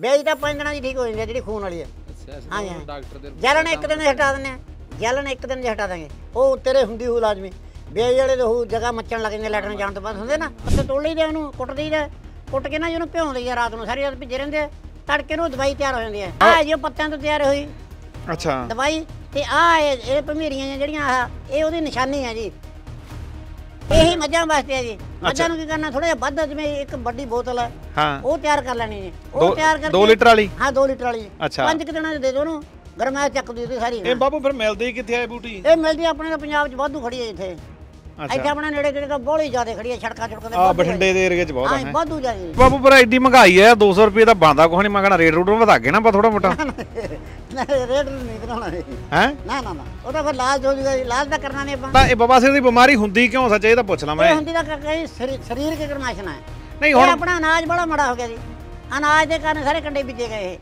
Beige ਤਾਂ ਪੰਜ ਦਿਨਾਂ ਦੀ ਠੀਕ ਹੋ ਜਾਂਦੀ ਹੈ ਜਿਹੜੀ ਖੂਨ ਵਾਲੀ ਹੈ ਹਾਂਜੀ ਡਾਕਟਰ ਦੇ ਜਲਣ ਇੱਕ ਦਿਨ ਹਟਾ ਦਿੰਦੇ ਆ ਜਲਣ ਇੱਕ ਦਿਨ ਹਟਾ ਦਾਂਗੇ ਉਹ ਤੇਰੇ ਹੁੰਦੀ ਹੋ ਲਾਜ਼ਮੀ ਬੇਜ ਵਾਲੇ ਦੇ ਹੋ ਜਗਾ ਮੱਚਣ ਲੱਗ ਜਾਂਦੇ ਲੈਟਰ ਜਾਣ ਤੋਂ ਬਾਅਦ ਹੁੰਦੇ ਨਾ ਉੱਤੇ ਤੋੜ ਲਈਦੇ ਉਹਨੂੰ ਕੁੱਟ ਦਈਦਾ ਕੁੱਟ ਕੇ ਨਾ ਜਿਹਨੂੰ ਭਿਉਂਦੇ ਆ ਰਾਤ ਨੂੰ ਸਾਰੀ ਰਾਤ ਭਿੱਜੇ ਰਹਿੰਦੇ ਤੜਕੇ ਨੂੰ ਦਵਾਈ ਤਿਆਰ ਹੋ ਜਾਂਦੀ ਹੈ ਆ ਜਿਉ ਪੱਤਿਆਂ ਤੋਂ ਤਿਆਰ ਹੋਈ ਅੱਛਾ ਦਵਾਈ ਤੇ ਆ ਇਹ ਭਮੀਰੀਆਂ ਜਿਹੜੀਆਂ ਆ ਇਹ ਉਹਦੀ ਨਿਸ਼ਾਨੀ ਆ ਜੀ ਇਹੀ ਮੱਝਾਂ ਵਾਸਤੇ ਆ ਜੀ ਮੱਝਾਂ ਨੂੰ ਕੀ ਕਰਨਾ ਥੋੜਾ ਜਿਹਾ ਵੱਧ ਜਿਵੇਂ ਇੱਕ ਵੱਡੀ ਬੋਤਲ ਹੈ ਹਾਂ ਉਹ ਤਿਆਰ ਕਰ ਲੈਣੀ ਜੀ ਉਹ ਤਿਆਰ ਕਰ 2 ਲੀਟਰ ਵਾਲੀ ਹਾਂ 2 ਲੀਟਰ ਵਾਲੀ ਅੱਛਾ ਪੰਜ ਕਿ ਦਿਨਾਂ ਦੇ ਦੇ ਦੋ ਉਹਨੂੰ ਗਰਮਾਇਆ ਚੱਕ ਦੀ ਸਾਰੀ ਇਹ ਬਾਬੂ ਫਿਰ ਮਿਲਦੀ ਕਿੱਥੇ ਆਏ ਬੂਟੀ ਇਹ ਮਿਲਦੀ ਆਪਣੇ ਪੰਜਾਬ 'ਚ ਵਾਧੂ ਖੜੀ ਹੈ ਇੱਥੇ ਇੱਥੇ ਆਪਣੇ ਨੇੜੇ ਕਿਹੜੇ ਤਾਂ ਬੋਲੀ ਜ਼ਿਆਦਾ ਖੜੀ ਹੈ ਛੜਕਾ ਛੜਕਾ ਦੇ ਆ ਬਠਿੰਡੇ ਦੇ ਏਰੀਆ 'ਚ ਬਹੁਤ ਆ ਵਾਧੂ ਜ਼ਿਆਦਾ ਬਾਬੂ ਪਰ ਐਡੀ ਮਹਿੰਗਾਈ ਹੈ 200 ਰੁਪਏ ਦਾ ਬੰਦਾ ਕੁਛ ਨਹੀਂ ਮੰਗਣਾ ਰੇਟ ਰੂਟ ਵਧਾ ਕੇ ਨਾ ਪਾ ਥੋੜਾ ਮੋਟਾ ਰੇਟ ਨਹੀਂ ਕਰਾਉਣਾ ਹੈ ਨਾ ਨਾ ਨਾ ਉਹ ਤਾਂ ਫਿਰ ਲਾਜ ਹੋ ਜੂਗਾ ਲਾਜ ਤਾਂ ਕਰਨਾ ਨਹੀਂ ਆਪਾਂ ਤਾਂ ਇਹ ਬਾਬਾ ਸਿੰਘ ਦੀ ਬਿਮਾਰੀ ਹੁੰਦੀ ਕਿਉਂ ਸੱਚ ਇਹ ਤਾਂ ਪੁੱਛ ਲਾਂ ਮੈਂ ਹੁੰਦੀ ਤਾਂ ਕਈ ਸਰੀਰ ਕੇ ਕਰਮਾਸ਼ਨ ਹੈ ਨਹੀਂ ਹੁਣ ਆਪਣਾ ਅਨਾਜ ਬੜਾ ਮੜਾ ਹੋ ਗਿਆ ਜੀ ਅਨਾਜ ਦੇ ਕਾਰਨ ਸਾਰੇ ਕੰਡੇ ਬੀਜੇ ਗਏ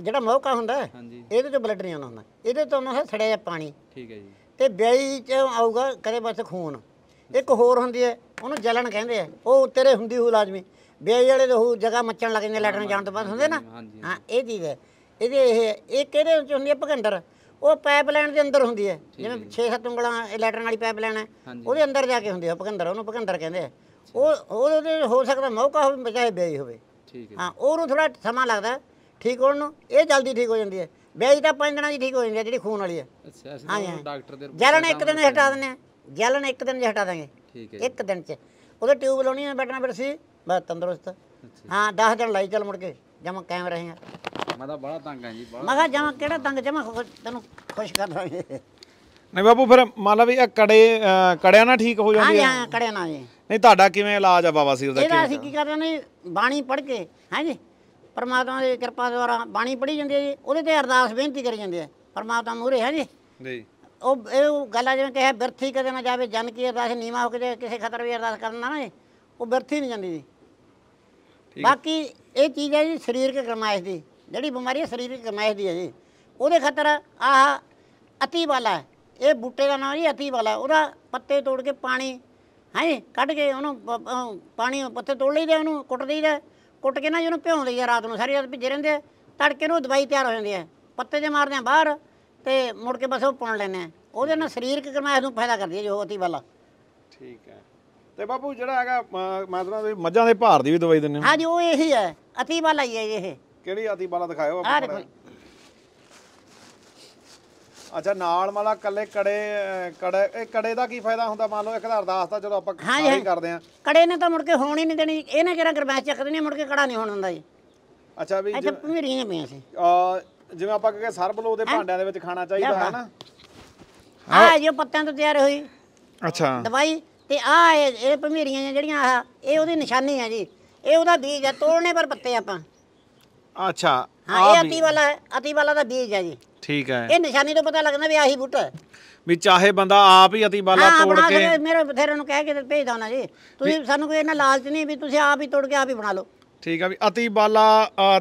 ਜਿਹੜਾ ਮੌਕਾ ਹੁੰਦਾ ਇਹਦੇ ਚ ਬਲੱਡ ਨਹੀਂ ਆਉਂਦਾ ਹੁੰਦਾ ਇਹਦੇ ਤੋਂ ਆਉਂਦਾ ਸੜਿਆ ਪਾਣੀ ਠੀਕ ਹੈ ਜੀ ਤੇ ਵਿਆਹੀ ਚ ਆਊਗਾ ਕਰੇ ਬਸ ਖੂਨ ਇੱਕ ਹੋਰ ਹੁੰਦੀ ਹੈ ਉਹਨੂੰ ਜਲਣ ਕਹਿੰਦੇ ਆ ਉਹ ਤੇਰੇ ਹੁੰਦੀ ਹੋ ਲਾਜ਼ਮੀ ਵਿਆਹੀ ਵਾਲੇ ਦੇ ਹੋ ਜਗਾ ਮੱਚਣ ਲੱਗ ਜਾਂਦੇ ਲੈਟਰ ਜਾਣ ਤੋਂ ਬਾਅਦ ਹੁੰਦੇ ਨਾ ਹਾਂ ਇਹ ਚੀਜ਼ ਹੈ ਇਹਦੇ ਇਹ ਇਹ ਕਿਹਦੇ ਵਿੱਚ ਹੁੰਦੀ ਹੈ ਭਗੰਡਰ ਉਹ ਪਾਈਪਲਾਈਨ ਦੇ ਅੰਦਰ ਹੁੰਦੀ ਹੈ ਜਿਵੇਂ 6-7 ਉਂਗਲਾਂ ਲੈਟਰਨ ਵਾਲੀ ਪਾਈਪਲਾਈਨ ਹੈ ਉਹਦੇ ਅੰਦਰ ਜਾ ਕੇ ਹੁੰਦੀ ਹੈ ਭਗੰਦਰ ਉਹਨੂੰ ਭਗੰਦਰ ਕਹਿੰਦੇ ਆ ਉਹ ਉਹਦੇ ਹੋ ਸਕਦਾ ਮੌਕਾ ਹੋਵੇ ਚਾਹੇ ਬਿਆਈ ਹੋਵੇ ਹਾਂ ਉਹਨੂੰ ਥੋੜਾ ਸਮਾਂ ਲੱਗਦਾ ਠੀਕ ਹੋਣ ਨੂੰ ਇਹ ਜਲਦੀ ਠੀਕ ਹੋ ਜਾਂਦੀ ਹੈ ਬੇਜ ਤਾਂ ਪੰਜ ਦਿਨਾਂ ਦੀ ਠੀਕ ਹੋ ਜਾਂਦੀ ਹੈ ਜਿਹੜੀ ਖੂਨ ਵਾਲੀ ਹੈ ਅੱਛਾ ਅਸੀਂ ਡਾਕਟਰ ਦੇ ਜਲਣ ਇੱਕ ਦਿਨ ਹਟਾ ਦਿੰਦੇ ਆ ਜਲਣ ਇੱਕ ਦਿਨ ਹੀ ਹਟਾ ਦਾਂਗੇ ਠੀਕ ਹੈ ਇੱਕ ਦਿਨ ਚ ਉਹਦੇ ਟਿਊਬ ਲਾਉਣੀ ਹੈ ਬੈਠਣਾ ਫਿਰ ਸੀ ਬਸ ਤੰਦਰੁਸਤ ਹਾਂ 10 ਦਿਨ ਲਈ ਚੱਲ ਮੁੜ ਕੇ ਜਮਾ ਕਾਇਮ ਰਹੇ ਆ ਮੈਂ ਤਾਂ ਬੜਾ ਤੰਗ ਆ ਜੀ ਬੜਾ ਮੈਂ ਕਿਹਾ ਜਮਾ ਕਿਹੜਾ ਤੰਗ ਜਮਾ ਤੈਨੂੰ ਖੁਸ਼ ਕਰ ਦਾਂਗੇ ਨਹੀਂ ਬਾਪੂ ਫਿਰ ਮੰਨ ਲਾ ਵੀ ਇਹ ਕੜੇ ਕੜਿਆ ਨਾਲ ਠੀਕ ਹੋ ਜਾਂਦੀ ਹੈ ਹਾਂ ਹਾਂ ਕੜਿਆ ਨਾਲ ਜੀ ਨਹੀਂ ਤੁਹਾਡਾ ਕਿਵੇਂ ਇਲਾਜ ਆ ਬਾਬਾ ਸੀ ਉਹਦਾ ਇਹਦਾ ਅਸੀਂ ਕੀ ਕਰਦੇ ਨੇ ਬਾਣੀ ਪੜ੍ਹ ਕੇ ਹਾਂਜੀ ਪਰਮਾਤਮਾ ਦੀ ਕਿਰਪਾ ਦੁਆਰਾ ਬਾਣੀ ਪੜ੍ਹੀ ਜਾਂਦੀ ਹੈ ਜੀ ਉਹਦੇ ਤੇ ਅਰਦਾਸ ਬੇਨਤੀ ਕਰੀ ਜਾਂਦੀ ਹੈ ਪਰਮਾਤਮਾ ਮੂਰੇ ਹੈ ਜੀ ਜੀ ਉਹ ਇਹ ਗੱਲਾਂ ਜਿਵੇਂ ਕਿਹਾ ਬਿਰਥੀ ਕਦੇ ਨਾ ਜਾਵੇ ਜਨ ਕੀ ਅਰਦਾਸ ਨੀਵਾ ਹੋ ਕੇ ਕਿਸੇ ਖਤਰ ਵੀ ਅਰਦਾਸ ਕਰਨਾ ਨਾ ਜੀ ਉਹ ਬਿਰਥੀ ਨਹੀਂ ਜਾਂਦੀ ਜੀ ਬਾਕੀ ਇਹ ਚੀਜ਼ ਹੈ ਜੀ ਸਰੀਰਕ ਗਰਮਾਇਸ਼ ਦੀ ਜਿਹੜੀ ਬਿਮਾਰੀ ਹੈ ਸਰੀਰਕ ਗਰਮਾਇਸ਼ ਦੀ ਹੈ ਜੀ ਉਹਦੇ ਖਤਰ ਆਹ ਅਤੀ ਵਾਲਾ ਇਹ ਬੂਟੇ ਦਾ ਨਾਮ ਜੀ ਅਤੀ ਵਾਲਾ ਉਹਦਾ ਪੱਤੇ ਤੋੜ ਕੇ ਪਾਣੀ ਹੈ ਕੱਢ ਕੇ ਉਹਨੂੰ ਪਾਣੀ ਪੱਤੇ ਤੋੜ ਲਈਦੇ ਉਹਨੂੰ ਕੁੱਟ ਦਈਦਾ ਕੁੱਟ ਕੇ ਨਾ ਜਿਹਨੂੰ ਭਿਉਂਦੇ ਆ ਰਾਤ ਨੂੰ ਸਾਰੀ ਰਾਤ ਭਿੱਜੇ ਰਹਿੰਦੇ ਆ ਤੜਕੇ ਨੂੰ ਦਵਾਈ ਤਿਆਰ ਹੋ ਜਾਂਦੀ ਹੈ ਪੱਤੇ ਜੇ ਮਾਰਦੇ ਆ ਬਾਹਰ ਤੇ ਮੁੜ ਕੇ ਬਸ ਉਹ ਪਾਉਣ ਲੈਣੇ ਉਹਦੇ ਨਾਲ ਸਰੀਰਕ ਕਰਮਾਇਸ ਨੂੰ ਫਾਇਦਾ ਕਰਦੀ ਹੈ ਜੋ ਅਤੀ ਵਾਲਾ ਠੀਕ ਹੈ ਤੇ ਬਾਪੂ ਜਿਹੜਾ ਹੈਗਾ ਮਾਤਰਾ ਦੇ ਮੱਝਾਂ ਦੇ ਭਾਰ ਦੀ ਵੀ ਦਵਾਈ ਦਿੰਦੇ ਹਾਂ ਹਾਂਜੀ ਉਹ ਇਹੀ ਹੈ ਅਤੀ ਵਾਲਾ ਹੀ ਹੈ ਇਹ ਕਿਹੜੀ ਅਤੀ ਵਾਲਾ ਦਿਖਾਇਓ ਆਪਾਂ ਆ ਦੇਖੋ ਅੱਛਾ ਨਾਲ ਮਾਲਾ ਕੱਲੇ ਕੜੇ ਕੜੇ ਇਹ ਕੜੇ ਦਾ ਕੀ ਫਾਇਦਾ ਹੁੰਦਾ ਮੰਨ ਲਓ ਇੱਕ ਦਾ ਅਰਦਾਸ ਤਾਂ ਚਲੋ ਆਪਾਂ ਸਾਰੇ ਕਰਦੇ ਆ ਕੜੇ ਨੇ ਤਾਂ ਮੁੜ ਕੇ ਹੋਣੀ ਨਹੀਂ ਦੇਣੀ ਇਹਨੇ ਕਿਹੜਾ ਗਰਮੈਸ਼ ਚੱਕਦੇ ਨੇ ਮੁੜ ਕੇ ਕੜਾ ਨਹੀਂ ਹੋਣ ਹੁੰਦਾ ਜੀ ਅੱਛਾ ਵੀ ਅੱਛਾ ਭਮੀਰੀਆਂ ਪਈਆਂ ਸੀ ਆ ਜਿਵੇਂ ਆਪਾਂ ਕਹਿੰਦੇ ਸਰਬਲੋ ਦੇ ਭਾਂਡਿਆਂ ਦੇ ਵਿੱਚ ਖਾਣਾ ਚਾਹੀਦਾ ਹੈ ਨਾ ਆ ਜੋ ਪੱਤਿਆਂ ਤੋਂ ਤਿਆਰ ਹੋਈ ਅੱਛਾ ਦਵਾਈ ਤੇ ਆ ਇਹ ਭਮੀਰੀਆਂ ਜਿਹੜੀਆਂ ਆ ਇਹ ਉਹਦੀ ਨਿਸ਼ਾਨੀ ਆ ਜੀ ਇਹ ਉਹਦਾ ਬੀਜ ਆ ਤੋੜਨੇ ਪਰ ਪੱਤੇ ਆਪਾਂ ਅੱਛਾ ਆ ਇਹ ਅਤੀ ਵਾਲਾ ਅਤੀ ਵਾਲਾ ਦਾ ਬੀਜ ਆ ਜੀ ਠੀਕ ਹੈ ਇਹ ਨਿਸ਼ਾਨੀ ਤੋਂ ਪਤਾ ਲੱਗਦਾ ਵੀ ਆਹੀ ਬੂਟਾ ਹੈ ਵੀ ਚਾਹੇ ਬੰਦਾ ਆਪ ਹੀ ਅਤੀ ਬਾਲਾ ਹਾਂ, ਤੋੜ ਬਣਾ ਕੇ ਸਕਦੇ, ਮੇਰੇ ਬਥੇਰੇ ਨੂੰ ਕਹਿ ਕੇ ਭੇਜ ਨਾ ਜੀ ਤੁਸੀਂ ਸਾਨੂੰ ਕੋਈ ਇਹਨਾਂ ਲਾਲਚ ਨਹੀਂ ਵੀ ਤੁਸੀਂ ਆਪ ਹੀ ਤੋੜ ਕੇ ਆਪ ਹੀ ਬਣਾ ਲਓ ਠੀਕ ਆ ਵੀ ਅਤੀ ਬਾਲਾ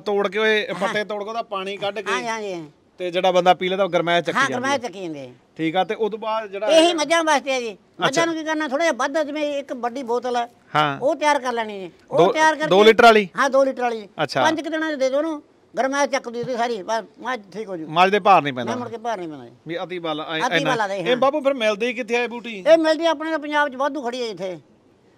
ਤੋੜ ਕੇ ਓਏ ਪੱਤੇ ਤੋੜ ਕੇ ਉਹਦਾ ਪਾਣੀ ਕੱਢ ਕੇ ਹਾਂ ਹਾਂ ਜੀ ਤੇ ਜਿਹੜਾ ਬੰਦਾ ਪੀ ਲੈਂਦਾ ਉਹ ਗਰਮੈਸ਼ ਹਾਂ ਜਾਂਦਾ ਹਾਂ ਗਰਮਾਇ ਚੱਕੀ ਜਾਂਦੇ ਠੀਕ ਆ ਤੇ ਉਸ ਤੋਂ ਬਾਅਦ ਜਿਹੜਾ ਇਹੀ ਮੱਝਾਂ ਵਾਸਤੇ ਆ ਜੀ ਮੱਝਾਂ ਨੂੰ ਕੀ ਕਰਨਾ ਥੋੜਾ ਜਿਹਾ ਵੱਧ ਜਿਵੇਂ ਇੱਕ ਵੱਡੀ ਬੋਤਲ ਹੈ ਹਾਂ ਉਹ ਤਿਆਰ ਕਰ ਲੈਣੀ ਜੀ ਉਹ ਤਿਆਰ ਕਰਕੇ ਦੋ ਲੀਟਰ ਵਾਲੀ? ਹਾਂ 2 ਲੀਟਰ ਵਾਲੀ ਅੱਛਾ। ਪੰਜ ਕੁ ਦਿਨਾਂ ਦੇ ਦੇ ਦੋ ਉਹਨੂੰ ਗਰਮੈਂ ਚੱਕ ਦੀ ਸਾਰੀ ਮੈਂ ਠੀਕ ਹੋ ਜੂ ਮੱਝ ਦੇ ਭਾਰ ਨਹੀਂ ਪੈਂਦਾ ਮੁੜ ਕੇ ਭਾਰ ਨਹੀਂ ਪੈਂਦਾ ਵੀ ਅਤੀ ਬਾਲਾ ਅਤੀ ਇਹ ਬਾਬੂ ਫਿਰ ਮਿਲਦੀ ਕਿੱਥੇ ਆਏ ਬੂਟੀ ਇਹ ਮਿਲਦੀ ਆਪਣੇ ਤਾਂ ਪੰਜਾਬ 'ਚ ਵਾਧੂ ਖੜੀ ਹੈ ਇੱਥੇ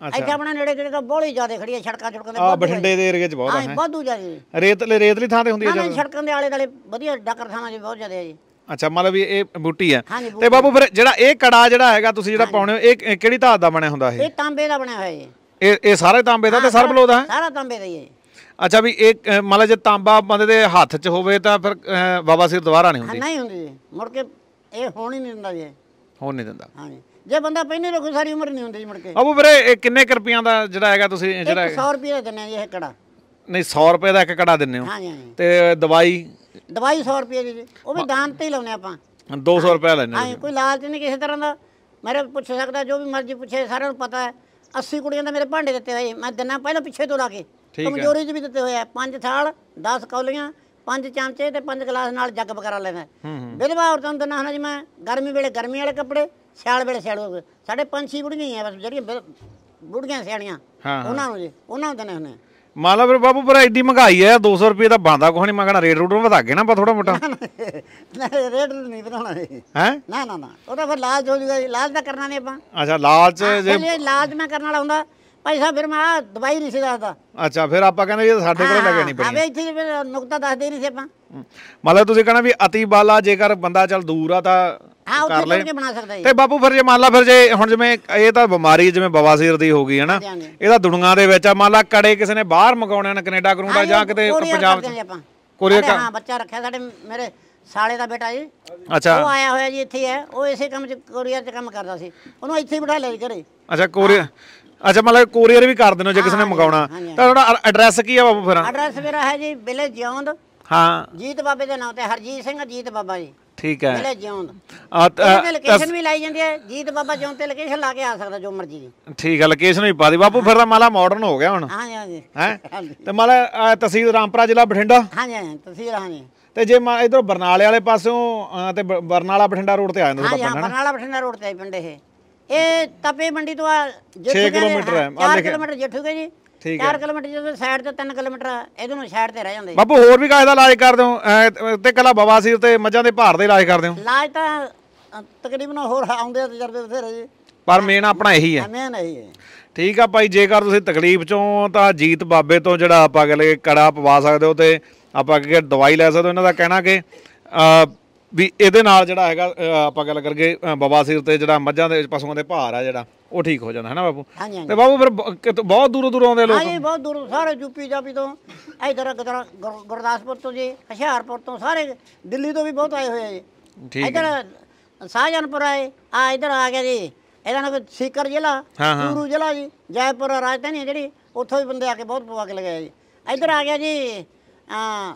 ਅੱਛਾ ਇੱਥੇ ਆਪਣੇ ਨੇੜੇ ਜਿਹੜੇ ਤਾਂ ਬੋਲੀ ਜ਼ਿਆਦਾ ਖੜੀ ਹੈ ਛੜਕਾਂ ਛੜਕਾਂ ਦੇ ਆ ਬਠਿੰਡੇ ਦੇ ਏਰੀਆ 'ਚ ਬਹੁਤ ਹੈ ਵਾਧੂ ਜ਼ਿਆਦਾ ਰੇਤਲੇ ਰੇਤਲੀ ਥਾਂ ਤੇ ਹੁੰਦੀ ਹੈ ਜ਼ਿਆਦਾ ਛੜਕਾਂ ਦੇ ਆਲੇ ਦਾਲੇ ਵਧੀਆ ਡਾਕਰ ਥਾਣਾ ਜੀ ਬਹੁਤ ਜ਼ਿਆਦਾ ਹੈ ਜੀ ਅੱਛਾ ਮਤਲਬ ਇਹ ਬੂਟੀ ਹੈ ਤੇ ਬਾਬੂ ਫਿਰ ਜਿਹੜਾ ਇਹ ਕੜਾ ਜਿਹੜਾ ਹੈਗਾ ਤੁਸੀਂ ਜਿਹੜਾ ਪਾਉਣੇ ਹੋ ਇਹ ਕਿਹੜੀ ਧਾਤ ਦਾ ਬਣਿਆ ਹੁੰਦਾ ਇਹ ਇਹ ਤਾਂਬੇ ਦਾ ਬਣਿਆ ਹੋਇਆ ਹੈ ਇਹ ਇਹ ਸਾਰੇ ਤਾਂਬੇ ਦਾ ਤੇ ਸਰਬਲੋ ਦਾ ਹੈ ਸਾਰਾ ਤਾਂਬੇ ਦਾ ਹੀ ਹੈ ਅੱਛਾ ਵੀ ਇਹ ਮਤਲਬ ਜੇ ਤਾਂਬਾ ਬੰਦੇ ਦੇ ਹੱਥ 'ਚ ਹੋਵੇ ਤਾਂ ਫਿਰ ਬਾਬਾ ਸਿਰ ਦੁਬਾਰਾ ਨਹੀਂ ਹੁੰਦੀ ਨਹੀਂ ਹੁੰਦੀ ਮੁੜ ਕੇ ਇਹ ਹੋਣ ਹੀ ਨਹੀਂ ਦਿੰਦਾ ਜੀ ਹੋਣ ਨਹੀਂ ਦਿੰਦਾ ਹਾਂਜੀ ਜੇ ਬੰਦਾ ਪਹਿਨੇ ਰੱਖੋ ਸਾਰੀ ਉਮਰ ਨਹੀਂ ਹੁੰਦੀ ਜੀ ਮੁੜ ਕੇ ਬਾਬੂ ਵੀਰੇ ਇਹ ਕਿੰਨੇ ਕੁ ਦਾ ਜਿਹੜਾ ਹੈਗਾ ਤੁਸੀਂ ਜਿਹੜਾ 100 ਰੁਪਏ ਦਾ ਦਿੰਦੇ ਆ ਇਹ ਕੜਾ ਨਹੀਂ 100 ਰੁਪਏ ਦਾ ਇੱਕ ਕੜਾ ਦਿੰਨੇ ਹੋ ਹਾਂਜੀ ਤੇ ਦਵਾਈ ਦਵਾਈ 100 ਰੁਪਏ ਦੀ ਜੀ ਉਹ ਵੀ ਦਾਨ ਤੇ ਹੀ ਲਾਉਨੇ ਆਪਾਂ 200 ਰੁਪਏ ਲੈਣੇ ਹਾਂ ਕੋਈ ਲਾਲਚ ਨਹੀਂ ਕਿਸੇ ਤਰ੍ਹਾਂ ਦਾ ਮੇਰੇ ਪੁੱਛ ਸਕਦਾ ਜੋ ਵੀ ਮਰਜ਼ੀ ਪੁੱਛੇ ਸਾਰਿਆਂ ਨੂੰ ਪਤਾ ਹੈ 80 ਕੁੜੀਆਂ ਦਾ ਮੇਰੇ ਭਾਂਡੇ ਦਿੱਤੇ ਹੋਏ ਮੈਂ ਦਿਨਾਂ ਪਹਿਲਾਂ ਪਿੱਛੇ ਤੋਂ ਲਾ ਕੇ ਕਮਜ਼ੋਰੀ 'ਚ ਵੀ ਦਿੱਤੇ ਹੋਇਆ ਪੰਜ ਥਾਲ 10 ਕੌਲੀਆਂ ਪੰਜ ਚਮਚੇ ਤੇ ਪੰਜ ਗਲਾਸ ਨਾਲ ਜੱਗ ਵਗੈਰਾ ਲੈਣਾ ਵਿਧਵਾ ਔਰਤਾਂ ਨੂੰ ਦਿੰਦਾ ਹਨ ਜੀ ਮੈਂ ਗਰਮੀ ਵੇਲੇ ਗਰਮੀ ਵਾਲੇ ਕੱਪੜੇ ਸਿਆਲ ਵੇਲੇ ਸਿਆਲ ਸਾਡੇ ਪੰਜ ਬੁੜੀਆਂ ਹੀ ਆ ਬਸ ਜਿਹੜੀਆਂ ਬੁੜੀਆਂ ਸਿਆਣੀਆਂ ਉਹਨਾਂ ਨੂੰ ਜੀ ਉਹਨਾਂ ਨੂੰ ਦਿੰਦੇ ਹਨ ਮਾਲਾ ਫਿਰ ਬਾਬੂ ਪਰ ਐਡੀ ਮਹਿੰਗਾਈ ਹੈ 200 ਰੁਪਏ ਦਾ ਬਾਂਦਾ ਕੋਹ ਨਹੀਂ ਮੰਗਣਾ ਰੇਟ ਰੂਟ ਵਧਾ ਕੇ ਨਾ ਪਾ ਥੋੜਾ ਮੋਟਾ ਨਹੀਂ ਰੇਟ ਨਹੀਂ ਵਧਾਉਣਾ ਹੈ ਨਾ ਨਾ ਨਾ ਉਹਦਾ ਫਿਰ ਲਾਲਚ ਹੋ ਜੂਗਾ ਲਾਲਚ ਤਾਂ ਕਰਨਾ ਨਹੀਂ ਆਪਾਂ ਅੱਛਾ ਲਾਲਚ ਜੇ ਲਾਲਚ ਮੈਂ ਕਰਨ ਵਾਲਾ ਹੁੰਦਾ ਭਾਈ ਸਾਹਿਬ ਫਿਰ ਮੈਂ ਆ ਦਵਾਈ ਨਹੀਂ ਸੀ ਦੱਸਦਾ ਅੱਛਾ ਫਿਰ ਆਪਾਂ ਕਹਿੰਦੇ ਵੀ ਇਹ ਸਾਡੇ ਕੋਲ ਲੈ ਨਹੀਂ ਪਈ ਆਵੇ ਇੱਥੇ ਫਿਰ ਨੁਕਤਾ ਦੱਸਦੇ ਨਹੀਂ ਸੀ ਆਪਾਂ ਮਤਲਬ ਤੁਸੀਂ ਕਹਣਾ ਵੀ ਅਤੀ ਬਾਲਾ ਜੇਕਰ ਬੰਦਾ ਚੱਲ ਦੂਰ ਆ ਤਾਂ ਕਰ ਲੈ ਤੇ ਬਾਪੂ ਫਿਰ ਜੇ ਮੰਨ ਲਾ ਫਿਰ ਜੇ ਹੁਣ ਜਿਵੇਂ ਇਹ ਤਾਂ ਬਿਮਾਰੀ ਜਿਵੇਂ ਬਵਾਸੀਰ ਦੀ ਹੋ ਗਈ ਹੈ ਨਾ ਇਹਦਾ ਦੁਨੀਆਂ ਦੇ ਵਿੱਚ ਆ ਮੰਨ ਲਾ ਕੜੇ ਕਿਸੇ ਨੇ ਬਾਹਰ ਮਗਾਉਣੇ ਨੇ ਕੈਨੇਡਾ ਕਰੂੰਦਾ ਜਾਂ ਕਿਤੇ ਪੰਜਾਬ ਚ ਕੋਰੀਆ ਹਾਂ ਬੱਚਾ ਰੱਖਿਆ ਸਾਡੇ ਮੇਰੇ ਸਾਲੇ ਦਾ ਬੇਟਾ ਜੀ ਅੱਛਾ ਉਹ ਆਇਆ ਹੋਇਆ ਜੀ ਇੱਥੇ ਹੈ ਉਹ ਇਸੇ ਕੰਮ ਚ ਕੋਰੀਆ ਚ ਕੰਮ ਕਰਦਾ ਸੀ ਉਹਨੂੰ ਇੱਥੇ ਹੀ ਬਿਠਾ ਲਿਆ ਘਰੇ ਅੱਛਾ ਕੋਰੀਆ ਅੱਛਾ ਮਤਲਬ ਕੋਰੀਅਰ ਵੀ ਕਰ ਦਿੰਦੇ ਜੇ ਕਿਸੇ ਨੇ ਮੰਗਾਉਣਾ ਤਾਂ ਤੁਹਾਡਾ ਐਡਰੈਸ ਕੀ ਆ ਬਾਬਾ ਫਿਰ ਐਡਰੈਸ ਮੇਰਾ ਹੈ ਜੀ ਵਿਲੇਜ ਜਿਉਂਦ ਹਾਂ ਜੀਤ ਬਾਬੇ ਦੇ ਨਾਂ ਤੇ ਹਰਜੀਤ ਸਿੰਘ ਜੀਤ ਬਾਬਾ ਜੀ ਠੀਕ ਹੈ ਵਿਲੇਜ ਜਿਉਂਦ ਤੇ ਲੋਕੇਸ਼ਨ ਵੀ ਲਾਈ ਜਾਂਦੀ ਹੈ ਜੀਤ ਬਾਬਾ ਜਿਉਂਦ ਤੇ ਲੋਕੇਸ਼ਨ ਲਾ ਕੇ ਆ ਸਕਦਾ ਜੋ ਮਰਜ਼ੀ ਦੀ ਠੀਕ ਹੈ ਲੋਕੇਸ਼ਨ ਵੀ ਪਾ ਦੀ ਬਾਪੂ ਫਿਰ ਤਾਂ ਮਾਲਾ ਮਾਡਰਨ ਹੋ ਗਿਆ ਹੁਣ ਹਾਂ ਹਾਂ ਹੈ ਤੇ ਮਾਲਾ ਤਹਿਸੀਲ ਰਾਮਪੁਰਾ ਜ਼ਿਲ੍ਹਾ ਬਠਿੰਡਾ ਹਾਂ ਜੀ ਹਾਂਜੀ ਹਾਂ ਜੀ ਤੇ ਜੇ ਮੈਂ ਇਧਰ ਬਰਨਾਲੇ ਵਾਲੇ ਪਾਸੋਂ ਤੇ ਬਰਨਾਲਾ ਬਠਿੰਡਾ ਰੋਡ ਤੇ ਆ ਜਾਂਦਾ ਹਾਂ ਬਰਨਾਲਾ ਬਠਿੰਡਾ ਰੋਡ ਤੇ ਆ ਪਿੰਡ ਇਹ ਇਹ ਤਪੇ ਮੰਡੀ ਤੋਂ ਆ 6 ਕਿਲੋਮੀਟਰ ਹੈ 4 ਕਿਲੋਮੀਟਰ ਜੱਠੂਗੇ ਜੀ 4 ਕਿਲੋਮੀਟਰ ਜਦੋਂ ਸਾਈਡ ਤੇ 3 ਕਿਲੋਮੀਟਰ ਇਹਦੇ ਨੂੰ ਸਾਈਡ ਤੇ ਰਹਿ ਜਾਂਦੇ ਬਾਪੂ ਹੋਰ ਵੀ ਕਾਇਦਾ ਇਲਾਜ ਕਰਦੇ ਹੋ ਤੇ ਕਲਾ ਬਵਾਸੀਰ ਤੇ ਮੱਝਾਂ ਦੇ ਭਾਰ ਦੇ ਇਲਾਜ ਕਰਦੇ ਹੋ ਇਲਾਜ ਤਾਂ ਤਕਰੀਬਨ ਹੋਰ ਆਉਂਦੇ ਤਜਰਬੇ ਬਥੇਰੇ ਜੀ ਪਰ ਮੇਨ ਆਪਣਾ ਇਹੀ ਹੈ ਮੇਨ ਇਹੀ ਹੈ ਠੀਕ ਆ ਭਾਈ ਜੇਕਰ ਤੁਸੀਂ ਤਕਲੀਫ ਚੋਂ ਤਾਂ ਜੀਤ ਬਾਬੇ ਤੋਂ ਜਿਹੜਾ ਆਪਾਂ ਅਗਲੇ ਕੜਾ ਪਵਾ ਸਕਦੇ ਹੋ ਤੇ ਆਪਾਂ ਕਿਹਾ ਦਵਾਈ ਲੈ ਸਕਦੇ ਹੋ ਇਹਨਾਂ ਦਾ ਕਹਿਣਾ ਕਿ ਵੀ ਇਹਦੇ ਨਾਲ ਜਿਹੜਾ ਹੈਗਾ ਆਪਾਂ ਗੱਲ ਕਰਗੇ ਬਵਾਸੀਰ ਤੇ ਜਿਹੜਾ ਮੱਝਾਂ ਦੇ ਪਸ਼ੂਆਂ ਦੇ ਭਾਰ ਆ ਜਿਹੜਾ ਉਹ ਠੀਕ ਹੋ ਜਾਂਦਾ ਹੈ ਨਾ ਬਾਪੂ ਤੇ ਬਾਪੂ ਫਿਰ ਬਹੁਤ ਦੂਰੋਂ ਦੂਰੋਂ ਆਉਂਦੇ ਲੋਕ ਹਾਂਜੀ ਬਹੁਤ ਦੂਰੋਂ ਸਾਰੇ ਯੂਪੀ ਜਾਪੀ ਤੋਂ ਇਧਰ ਗਦਰ ਗੁਰਦਾਸਪੁਰ ਤੋਂ ਜੀ ਹਸ਼ਿਆਰਪੁਰ ਤੋਂ ਸਾਰੇ ਦਿੱਲੀ ਤੋਂ ਵੀ ਬਹੁਤ ਆਏ ਹੋਏ ਆ ਜੀ ਠੀਕ ਇਧਰ ਸਾਜਨਪੁਰ ਆਏ ਆ ਇਧਰ ਆ ਗਏ ਜੀ ਇਹਨਾਂ ਨੂੰ ਸੀਕਰ ਜ਼ਿਲ੍ਹਾ ਚੂਰੂ ਜ਼ਿਲ੍ਹਾ ਜੀ ਜੈਪੁਰ ਰਾਜਧਾਨੀ ਜਿਹੜੀ ਉੱਥੋਂ ਵੀ ਬੰਦੇ ਆ ਕੇ ਬਹੁਤ ਪਵਾ ਕੇ ਲਗਾਇਆ ਜੀ ਇਧਰ ਆ ਗਿਆ ਜੀ ਆ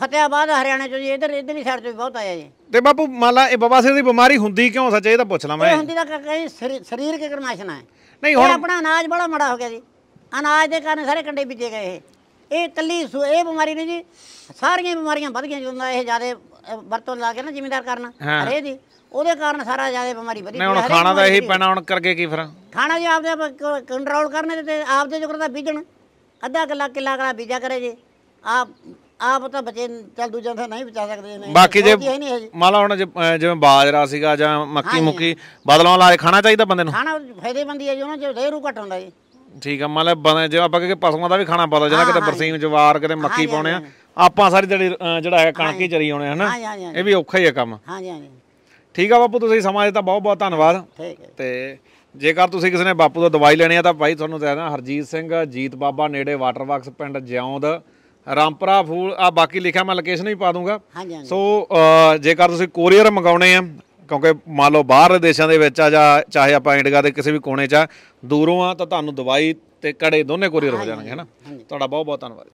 ਫਤਿਆਬਾਦ ਹਰਿਆਣਾ ਚੋਂ ਜੀ ਇਧਰ ਇਧਰਲੀ ਸਾਈਡ ਤੋਂ ਵੀ ਬਹੁਤ ਆਇਆ ਜੀ ਤੇ ਬਾਪੂ ਮਾਲਾ ਇਹ ਬਾਬਾ ਸਿੰਘ ਦੀ ਬਿਮਾਰੀ ਹੁੰਦੀ ਕਿਉਂ ਸੱਚ ਇਹ ਤਾਂ ਪੁੱਛ ਲਾਂ ਮੈਂ ਇਹ ਹੁੰਦੀ ਦਾ ਕਹਿੰਦੇ ਸਰੀਰ ਕੇ ਕਰਮਾਸ਼ਨ ਹੈ ਨਹੀਂ ਹੁਣ ਆਪਣਾ ਅਨਾਜ ਬੜਾ ਮੜਾ ਹੋ ਗਿਆ ਜੀ ਅਨਾਜ ਦੇ ਕਾਰਨ ਸਾਰੇ ਕੰਡੇ ਵਿੱਚੇ ਗਏ ਇਹ ਇਹ ਕੱਲੀ ਇਹ ਬਿਮਾਰੀ ਨਹੀਂ ਜੀ ਸਾਰੀਆਂ ਬਿਮਾਰੀਆਂ ਵੱਧ ਗਈਆਂ ਜਦੋਂ ਇਹ ਜਿਆਦੇ ਵਰਤੋਂ ਲਾ ਕੇ ਨਾ ਜ਼ਿੰਮੇਦਾਰ ਕਰਨਾ ਹਰੇ ਦੀ ਉਹਦੇ ਕਾਰਨ ਸਾਰਾ ਜ਼ਿਆਦਾ ਬਿਮਾਰੀ ਵਧੀ ਨਹੀਂ ਹੁਣ ਖਾਣਾ ਦਾ ਇਹੀ ਪੈਣਾ ਹੁਣ ਕਰਕੇ ਕੀ ਫਿਰ ਖਾਣਾ ਜੀ ਆਪਦੇ ਕੰਟਰੋਲ ਕਰਨੇ ਤੇ ਆਪਦੇ ਜੁਗਰ ਦਾ ਬੀਜਣ ਅੱਧਾ ਕਿਲਾ ਕਿਲਾ ਕਰਾ ਬੀਜਾ ਕਰੇ ਜੀ ਆ ਆਪ ਤਾਂ ਬੱਚੇ ਚਲ ਦੂਜਾ ਤਾਂ ਨਹੀਂ ਬਚਾ ਸਕਦੇ ਨੇ ਬਾਕੀ ਜੇ ਸੋਚ ਮੰਨ ਲਓ ਹੁਣ ਜਿਵੇਂ ਬਾਜਰਾ ਸੀਗਾ ਜਾਂ ਮੱਕੀ ਮੁੱਕੀ ਲਾ ਕੇ ਖਾਣਾ ਚਾਹੀਦਾ ਬੰਦੇ ਨੂੰ ਖਾਣਾ ਫਾਇਦੇਮੰਦੀ ਹੈ ਜੀ ਉਹਨਾਂ ਚ ਰੇਰੂ ਘਟ ਹੁੰਦਾ ਜੀ ਠੀਕ ਆ ਮਤਲਬ ਬੰਦੇ ਜੇ ਆਪਾਂ ਕਿ ਪਸ਼ੂਆਂ ਦਾ ਵੀ ਖਾਣਾ ਪਾਦਾ ਜਿਹੜਾ ਕਿਤੇ ਬਰਸੀਮ ਜਵਾਰ ਕਿਤੇ ਮੱਕੀ ਪਾਉਣੇ ਆ ਆਪਾਂ ਸਾਰੀ ਜਿਹੜੀ ਜਿਹੜਾ ਹੈ ਕਣਕ ਹੀ ਚਰੀ ਆਉਣੇ ਹਨਾ ਇਹ ਵੀ ਔਖਾ ਹੀ ਹੈ ਕੰਮ ਹਾਂ ਜੀ ਠੀਕ ਆ ਬਾਪੂ ਤੁਸੀਂ ਸਮਾਂ ਦਿੱਤਾ ਬਹੁਤ ਬਹੁਤ ਧੰਨਵਾਦ ਠੀਕ ਹੈ ਤੇ ਜੇਕਰ ਤੁਸੀਂ ਕਿਸੇ ਨੇ ਬਾਪੂ ਤੋਂ ਦਵਾਈ ਲੈਣੀ ਆ ਤਾਂ ਭਾਈ ਤੁਹਾਨੂੰ ਤਾਂ ਹਰਜੀਤ ਸਿੰਘ ਜੀਤ ਬਾਬਾ ਨੇੜੇ ਵਾਟਰ ਬਾਕਸ ਪਿੰਡ ਜਿਉਂਦ ਰਾਮਪਰਾ ਫੂਲ ਆ ਬਾਕੀ ਲਿਖਿਆ ਮੈਂ ਲੋਕੇਸ਼ਨ ਵੀ ਪਾ ਦੂੰਗਾ ਸੋ ਜੇਕਰ ਤੁਸੀਂ ਕੋਰੀਅਰ ਮੰਗਾਉਣੇ ਆ ਕਿਉਂਕਿ ਮੰਨ ਲਓ ਬਾਹਰ ਦੇਸ਼ਾਂ ਦੇ ਵਿੱਚ ਆ ਜਾਂ ਚਾਹੇ ਆਪਾਂ ਇੰਡੀਆ ਦੇ ਕਿਸੇ ਵੀ ਕੋਨੇ 'ਚ ਆ ਦੂਰੋਂ ਆ ਤਾਂ ਤੁਹਾਨੂੰ ਦਵਾਈ ਤੇ ਕੜੇ ਦੋਨੇ ਕੋਰੀਅਰ ਹੋ ਜਾਣਗੇ ਹਨਾ ਤੁਹਾਡਾ ਬਹੁਤ ਬਹੁਤ ਧੰਨਵਾਦ